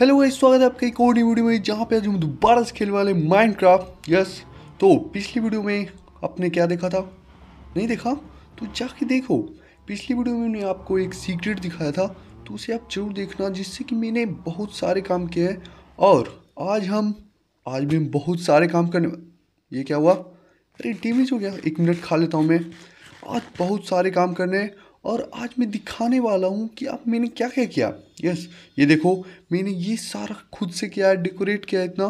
hello भाई स्वागत है आपका एक और वीडियो में जहाँ पे आज हम दोबारा से खेलने वाले माइनक्राफ्ट यस तो पिछली वीडियो में आपने क्या देखा था नहीं देखा तो जाके देखो पिछली वीडियो में मैंने आपको एक सीक्रेट दिखाया था तो उसे आप जरूर देखना जिससे कि मैंने बहुत सारे काम किए हैं और आज हम आज भी हम बहुत सारे काम करने ये क्या हुआ अरे टीवी हो गया एक मिनट खा लेता हूँ मैं आज बहुत सारे काम करने हैं और आज मैं दिखाने वाला हूँ कि आप मैंने क्या क्या किया यस ये देखो मैंने ये सारा खुद से किया है डेकोरेट किया है इतना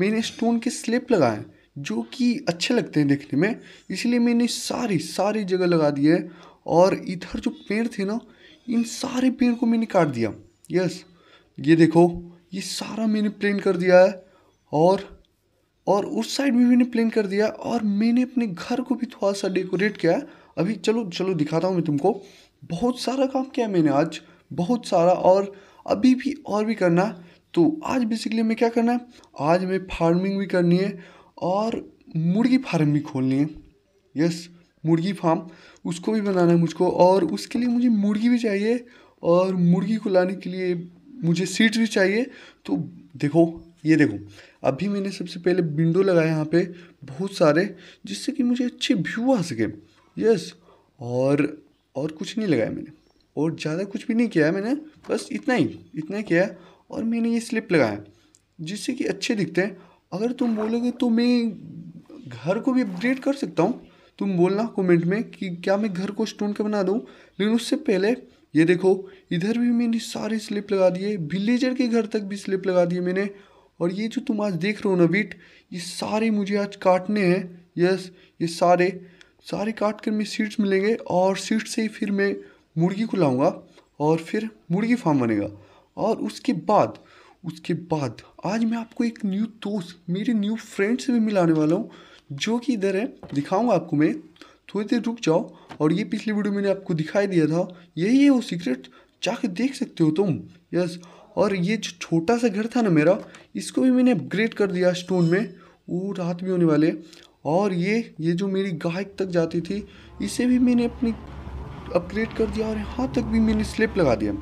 मैंने स्टोन के स्लेप लगाए जो कि अच्छे लगते हैं देखने में इसलिए मैंने सारी सारी जगह लगा दी है और इधर जो पेड़ थे ना इन सारे पेड़ को मैंने काट दिया यस ये देखो ये सारा मैंने प्लेन कर दिया है और और उस साइड भी मैंने प्लेन कर दिया और मैंने अपने घर को भी थोड़ा सा डेकोरेट किया है अभी चलो चलो दिखाता हूँ मैं तुमको बहुत सारा काम किया मैंने आज बहुत सारा और अभी भी और भी करना तो आज बेसिकली मैं क्या करना है आज मैं फार्मिंग भी करनी है और मुर्गी फार्म भी खोलनी है यस मुर्गी फार्म उसको भी बनाना है मुझको और उसके लिए मुझे मुर्गी भी चाहिए और मुर्गी को लाने के लिए मुझे सीट भी चाहिए तो देखो ये देखो अभी मैंने सबसे पहले विंडो लगाया यहाँ पे बहुत सारे जिससे कि मुझे अच्छे व्यू आ सके यस और और कुछ नहीं लगाया मैंने और ज़्यादा कुछ भी नहीं किया है मैंने बस इतना ही इतना ही किया है और मैंने ये स्लिप लगाया जिससे कि अच्छे दिखते हैं अगर तुम बोलोगे तो मैं घर को भी अपग्रेड कर सकता हूँ तुम बोलना कमेंट में कि क्या मैं घर को स्टोन का बना दूँ लेकिन उससे पहले ये देखो इधर भी मैंने सारे स्लिप लगा दिए विलेजर के घर तक भी स्लिप लगा दिए मैंने और ये जो तुम आज देख रहे हो ना बीट ये सारे मुझे आज काटने हैं यस ये सारे सारे काट कर मैं सीड्स मिलेंगे और सीड्स से ही फिर मैं मुर्गी को लाऊंगा और फिर मुर्गी फार्म बनेगा और उसके बाद उसके बाद आज मैं आपको एक न्यू दोस्त मेरे न्यू फ्रेंड से भी मिलाने वाला हूँ जो कि इधर है दिखाऊंगा आपको मैं थोड़ी देर रुक जाओ और ये पिछली वीडियो मैंने आपको दिखाई दिया था यही है वो सीक्रेट जाके देख सकते हो तुम यस और ये जो छोटा सा घर था ना मेरा इसको भी मैंने अपग्रेड कर दिया स्टोन में वो रात भी होने वाले और ये ये जो मेरी गायक तक जाती थी इसे भी मैंने अपनी अपग्रेड कर दिया और यहाँ तक भी मैंने स्लिप लगा दिया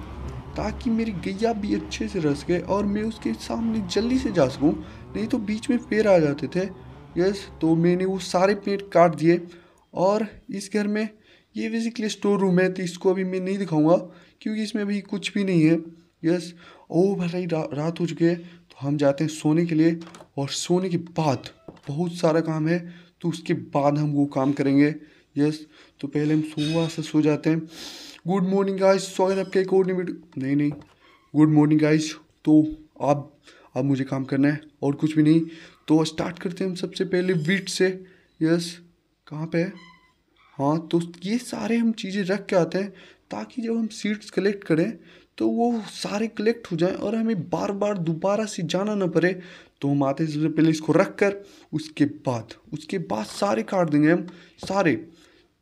ताकि मेरी गैया भी अच्छे से रस गए और मैं उसके सामने जल्दी से जा सकूँ नहीं तो बीच में पेड़ आ जाते थे यस तो मैंने वो सारे पेड़ काट दिए और इस घर में ये बेसिकली स्टोर रूम है तो इसको अभी मैं नहीं दिखाऊंगा क्योंकि इसमें अभी कुछ भी नहीं है यस ओ भाई रा, रात हो चुकी है तो हम जाते हैं सोने के लिए और सोने के बाद बहुत सारा काम है तो उसके बाद हम वो काम करेंगे यस तो पहले हम सुबह से सो जाते हैं गुड मॉर्निंग गाइस स्वागत है आपके एक और वीडियो नहीं नहीं गुड मॉर्निंग गाइस तो अब अब मुझे काम करना है और कुछ भी नहीं तो स्टार्ट करते हैं हम सबसे पहले वीट से यस कहाँ पे है हाँ तो ये सारे हम चीज़ें रख के आते हैं ताकि जब हम सीट्स कलेक्ट करें तो वो सारे कलेक्ट हो जाएं और हमें बार बार दोबारा से जाना ना पड़े तो हम आते हैं सबसे पहले इसको रख कर उसके बाद उसके बाद सारे काट देंगे हम सारे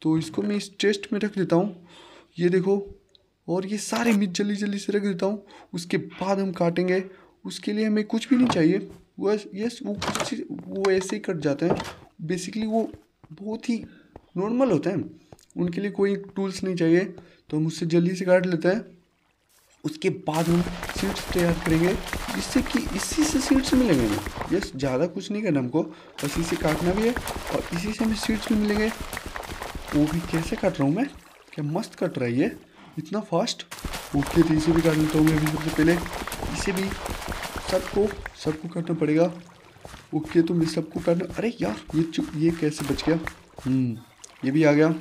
तो इसको मैं इस चेस्ट में रख देता हूँ ये देखो और ये सारे मिर्च जल्दी जल्दी से रख देता हूँ उसके बाद हम काटेंगे उसके लिए हमें कुछ भी नहीं चाहिए वो यस वो कुछ वो ऐसे ही कट जाते हैं बेसिकली वो बहुत ही नॉर्मल होते हैं उनके लिए कोई टूल्स नहीं चाहिए तो हम उससे जल्दी से काट लेते हैं उसके बाद हम सीट्स तैयार करेंगे जिससे कि इसी से सीट्स मिलेंगे हमें यस ज़्यादा कुछ नहीं करना हमको बस इसे काटना भी है और इसी से हमें सीट्स भी मिलेंगे वो भी कैसे काट रहा हूँ मैं क्या मस्त कट रहा है ये इतना फास्ट ओके तो इसे भी काट लेता हूँ मैं अभी सबसे पहले इसे भी सबको सबको काटना पड़ेगा ओके तो मैं सबको काटना अरे यार ये ये कैसे बच गया हम्म, ये भी आ गया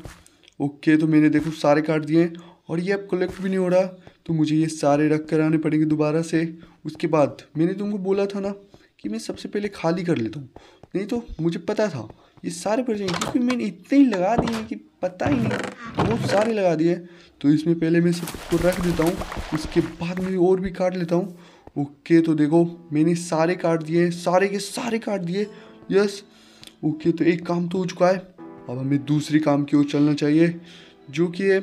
ओके तो मैंने देखो सारे काट दिए और ये अब कलेक्ट भी नहीं हो रहा तो मुझे ये सारे रख कर आने पड़ेंगे दोबारा से उसके बाद मैंने तुमको बोला था ना कि मैं सबसे पहले खाली कर लेता हूँ नहीं तो मुझे पता था ये सारे पड़ जाएंगे क्योंकि मैंने इतने ही लगा दिए हैं कि पता ही नहीं बहुत सारे लगा दिए तो इसमें पहले मैं सबको रख देता हूँ उसके बाद मैं और भी काट लेता हूँ ओके तो देखो मैंने सारे काट दिए सारे के सारे काट दिए यस ओके तो एक काम तो हो चुका है अब हमें दूसरे काम की ओर चलना चाहिए जो कि है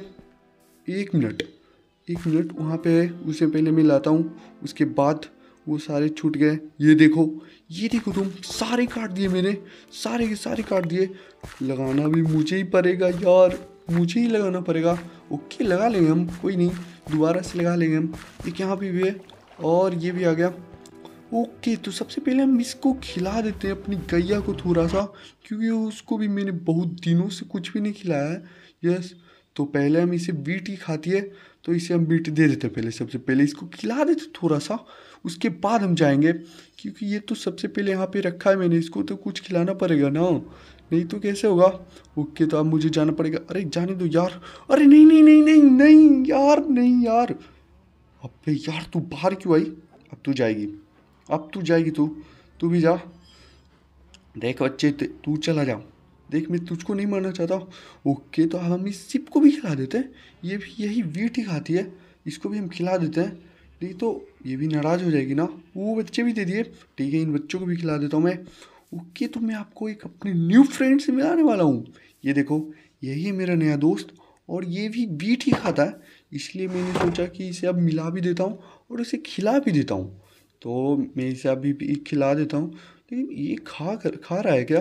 एक मिनट एक मिनट वहाँ पे है उसे पहले मैं लाता हूँ उसके बाद वो सारे छूट गए ये देखो ये देखो तुम सारे काट दिए मैंने सारे के सारे काट दिए लगाना भी मुझे ही पड़ेगा यार मुझे ही लगाना पड़ेगा ओके लगा लेंगे हम कोई नहीं दोबारा से लगा लेंगे हम एक यहाँ पे भी है और ये भी आ गया ओके तो सबसे पहले हम इसको खिला देते हैं अपनी गैया को थोड़ा सा क्योंकि उसको भी मैंने बहुत दिनों से कुछ भी नहीं खिलाया है यस तो पहले हम इसे बीट ही खाती है तो इसे हम बीट दे देते पहले सबसे पहले इसको खिला देते थोड़ा सा उसके बाद हम जाएंगे क्योंकि ये तो सबसे पहले यहाँ पे रखा है मैंने इसको तो कुछ खिलाना पड़ेगा ना नहीं तो कैसे होगा ओके तो अब मुझे जाना पड़ेगा अरे जाने दो यार अरे नहीं नहीं नहीं नहीं नहीं नहीं यार नहीं यार अब यार तू बाहर क्यों आई अब तू जाएगी अब तू जाएगी तू तू भी जा देख बच्चे तू चला जाओ देख मैं तुझको नहीं मारना चाहता ओके तो अब हम इस सिप को भी खिला देते हैं ये भी यही वीट ही खाती है इसको भी हम खिला देते हैं नहीं तो ये भी नाराज़ हो जाएगी ना वो बच्चे भी दे दिए ठीक है इन बच्चों को भी खिला देता हूँ मैं ओके तो मैं आपको एक अपने न्यू फ्रेंड से मिलाने वाला हूँ ये देखो यही है मेरा नया दोस्त और ये भी वीट ही खाता है इसलिए मैंने सोचा कि इसे अब मिला भी देता हूँ और इसे खिला भी देता हूँ तो मैं इसे अभी खिला देता हूँ लेकिन ये खा कर खा रहा है क्या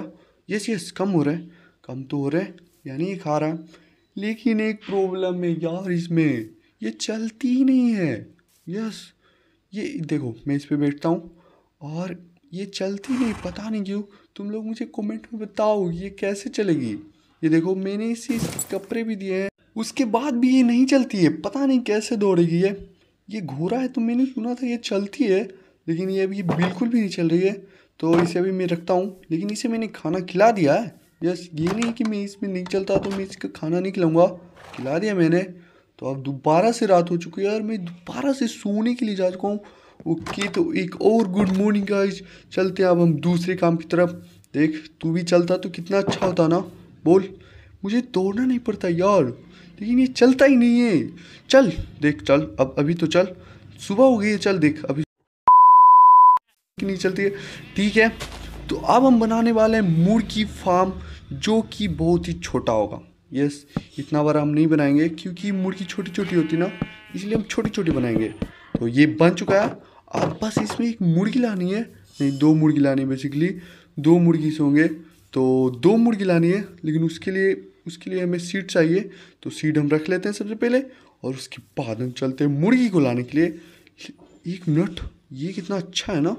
यस यस कम हो रहा है कम तो हो रहा है यानी ये खा रहा है लेकिन एक प्रॉब्लम है यार इसमें ये चलती ही नहीं है यस ये देखो मैं इस पर बैठता हूँ और ये चलती नहीं पता नहीं क्यों तुम लोग मुझे कमेंट में बताओ ये कैसे चलेगी ये देखो मैंने इसे कपड़े भी दिए हैं उसके बाद भी ये नहीं चलती है पता नहीं कैसे दौड़ेगी ये ये घोरा है तो मैंने सुना था ये चलती है लेकिन ये अभी बिल्कुल भी नहीं चल रही है तो इसे अभी मैं रखता हूँ लेकिन इसे मैंने खाना खिला दिया है यस ये नहीं कि मैं इसमें नहीं चलता तो मैं इसका खाना नहीं खिलाऊँगा खिला दिया मैंने तो अब दोबारा से रात हो चुकी है और मैं दोबारा से सोने के लिए जा चुका हूँ ओके तो एक और गुड मॉर्निंग का चलते हैं अब हम दूसरे काम की तरफ देख तू भी चलता तो कितना अच्छा होता ना बोल मुझे तोड़ना नहीं पड़ता यार लेकिन ये चलता ही नहीं है चल देख चल अब अभी तो चल सुबह हो गई है चल देख अभी की नहीं चलती है ठीक है तो अब हम बनाने वाले हैं मुर्गी फार्म जो कि बहुत ही छोटा होगा यस इतना बड़ा हम नहीं बनाएंगे क्योंकि मुर्गी छोटी छोटी होती ना इसलिए हम छोटी छोटी बनाएंगे तो ये बन चुका है अब बस इसमें एक मुर्गी लानी है नहीं दो मुर्गी लानी है बेसिकली दो मुर्गी से होंगे तो दो मुर्गी लानी है लेकिन उसके लिए उसके लिए हमें सीड चाहिए तो सीड हम रख लेते हैं सबसे पहले और उसके बाद हम चलते हैं मुर्गी को लाने के लिए एक मिनट ये कितना अच्छा है ना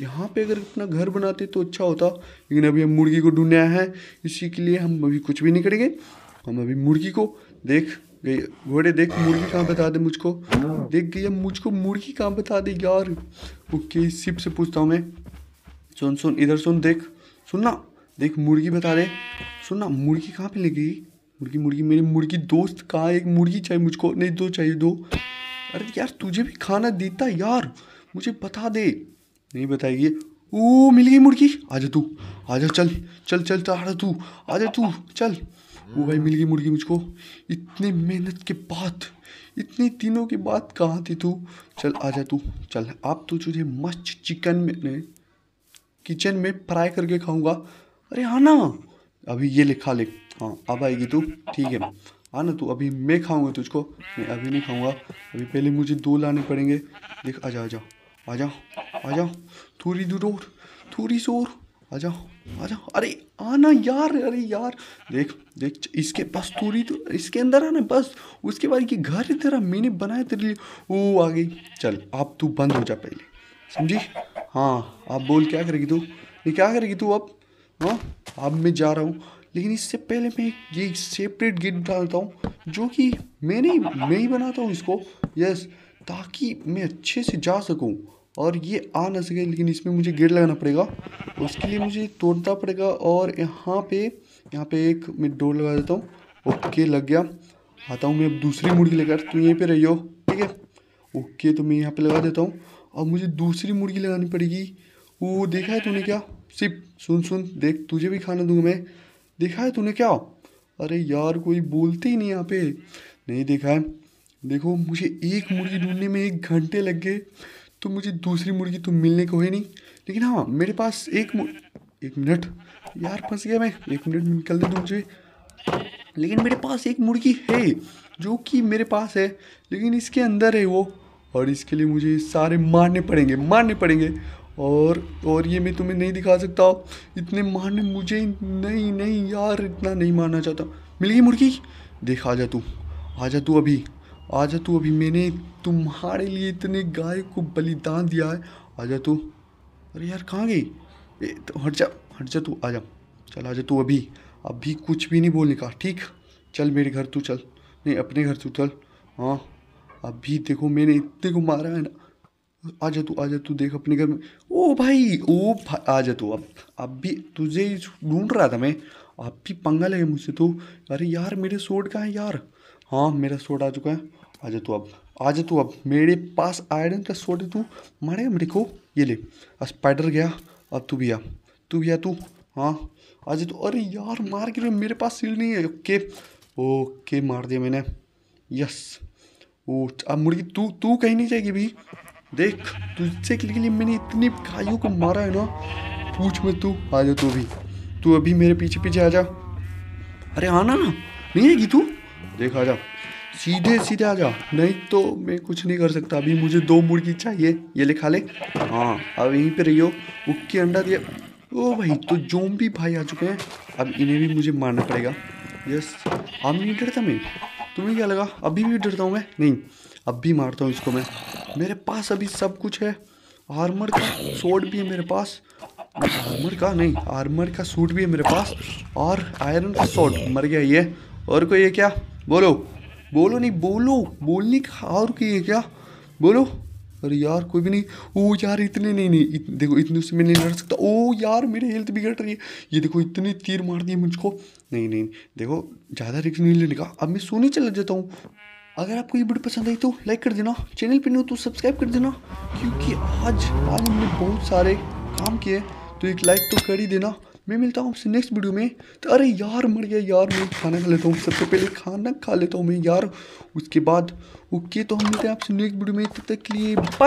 यहाँ पे अगर अपना घर बनाते तो अच्छा होता लेकिन अभी हम मुर्गी को ढूंढने आए हैं इसी के लिए हम अभी कुछ भी नहीं करेंगे हम अभी मुर्गी को देख गई घोड़े देख मुर्गी कहाँ बता दे मुझको देख गई मुझको मुर्गी कहाँ बता दे यार ओके सिप से पूछता हूँ मैं सुन सुन इधर सुन देख सुनना देख मुर्गी बता दे सुनना मुर्गी कहाँ पे ले गई मुर्गी मुर्गी मेरी मुर्गी दोस्त कहाँ एक मुर्गी चाहिए मुझको नहीं दो चाहिए दो अरे यार तुझे भी खाना देता यार मुझे बता दे नहीं बताएगी ओ मिल गई मुर्गी आ जा तू जा चल चल चल रहा तू जा तू चल वो भाई मिल गई मुर्गी मुझको इतनी मेहनत के बाद इतने दिनों के बाद कहाँ थी तू चल आ जा तू चल आप तो तुझे मस्त चिकन में किचन में फ्राई करके खाऊंगा अरे हाँ ना अभी ये लिखा ले हाँ अब आएगी तू ठीक है आना ना तू अभी मैं खाऊंगा तुझको मैं अभी नहीं खाऊंगा अभी पहले मुझे दो लाने पड़ेंगे देख आ जाओ आ जाओ आ जाओ आ थोड़ी दूर और थोड़ी सी और आ जाओ आ जाओ अरे आना यार अरे यार देख देख इसके पास थोड़ी तो इसके अंदर आना बस उसके बाद ये घर तेरा मैंने बनाया तेरे लिए वो आ गई चल आप तू बंद हो जा पहले समझी हाँ आप बोल क्या करेगी तू ये क्या करेगी तू अब हाँ अब मैं जा रहा हूँ लेकिन इससे पहले मैं ये सेपरेट गेट डालता हूँ जो कि मैं नहीं मैं ही बनाता हूँ इसको यस ताकि मैं अच्छे से जा सकूँ और ये आ ना सके लेकिन इसमें मुझे गेट लगाना पड़ेगा उसके लिए मुझे तोड़ना पड़ेगा और यहाँ पे यहाँ पे एक मैं डोर लगा देता हूँ ओके लग गया आता हूँ मैं अब दूसरी मुर्गी लेकर तुम यहीं पे रहियो ठीक है ओके तो मैं यहाँ पे लगा देता हूँ अब मुझे दूसरी मुर्गी लगानी पड़ेगी वो देखा है तूने क्या सिर्फ सुन सुन देख तुझे भी खाना दूंगा मैं देखा है तूने क्या अरे यार कोई बोलते ही नहीं यहाँ पे नहीं देखा है देखो मुझे एक मुर्गी ढूंढने में एक घंटे लग गए तो मुझे दूसरी मुर्गी तो मिलने को है नहीं लेकिन हाँ मेरे पास एक एक मिनट यार फंस गया मैं एक मिनट निकल दे मुझे लेकिन मेरे पास एक मुर्गी है जो कि मेरे पास है लेकिन इसके अंदर है वो और इसके लिए मुझे सारे मारने पड़ेंगे मारने पड़ेंगे और और ये मैं तुम्हें नहीं दिखा सकता इतने मारने मुझे नहीं नहीं यार इतना नहीं मारना चाहता मिल गई मुर्गी देख आ जा तू आ जा तू अभी आ जा तू अभी मैंने तुम्हारे लिए इतने गाय को बलिदान दिया है आ जा तू अरे यार कहाँ गई तो हट जा हट जा तू आ जा चल आ जा तू अभी अभी कुछ भी नहीं बोलने का ठीक चल मेरे घर तू चल नहीं अपने घर तू चल हाँ अभी देखो मैंने इतने को मारा है ना आ जा तू आ जा तू देख अपने घर में ओ भाई ओ भाई आ जा तू अब अब भी तुझे ढूंढ रहा था मैं अब भी पंगा लगे मुझसे तो अरे यार मेरे सोट का है यार हाँ मेरा सोट आ चुका है आ जा तू अब आ जा तू अब मेरे पास आयरन का सोट है तू मारेगा मेरे को ये ले स्पाइडर गया अब तू भी आ तू भी आ तू हाँ आ जा तू अरे यार मार के मेरे पास सील नहीं है ओके ओके मार दिया मैंने यस ओ अब मुर्गी तू तू कहीं नहीं जाएगी भाई देख तुझसे के लिए मैंने इतने खाइयों को मारा है ना पूछ में तू आ जा तू भी तू अभी मेरे पीछे पीछे आ जा अरे आना ना नहीं आएगी तू देख आ जा सीधे सीधे आ जा नहीं तो मैं कुछ नहीं कर सकता अभी मुझे दो मुर्गी चाहिए ये ले खा ले हाँ अब यहीं पे रहियो उक्के अंडा दिया ओ भाई तो जो भी भाई आ चुके हैं अब इन्हें भी मुझे मारना पड़ेगा यस हम हाँ, नहीं डरता मैं तुम्हें क्या लगा अभी भी डरता हूँ मैं नहीं अब भी मारता हूँ इसको मैं मेरे पास अभी सब कुछ है आर्मर का शॉर्ट भी है मेरे पास आर्मर का नहीं आर्मर का सूट भी है मेरे पास और आयरन का शॉर्ट मर गया ये और कोई है क्या बोलो बोलो नहीं बोलो बोलने का और कोई है क्या बोलो अरे यार कोई भी नहीं ओ यार इतने नहीं नहीं इत, देखो इतने से मैं नहीं लड़ सकता ओ यार मेरी हेल्थ बिगड़ रही है ये देखो इतने तीर मार दिए मुझको नहीं नहीं देखो ज़्यादा रिक्स नहीं लेने का अब मैं सोने चला जाता हूँ अगर आपको ये वीडियो पसंद आई तो लाइक कर देना चैनल पे नहीं हो तो सब्सक्राइब कर देना क्योंकि आज आज हमने बहुत सारे काम किए तो एक लाइक तो कर ही देना मैं मिलता हूँ आपसे नेक्स्ट वीडियो में तो अरे यार मर गया यार मैं खाना खा लेता हूँ सबसे पहले खाना खा लेता हूँ मैं यार उसके बाद ओके तो हम मिलते हैं आपसे नेक्स्ट वीडियो में तब तक के लिए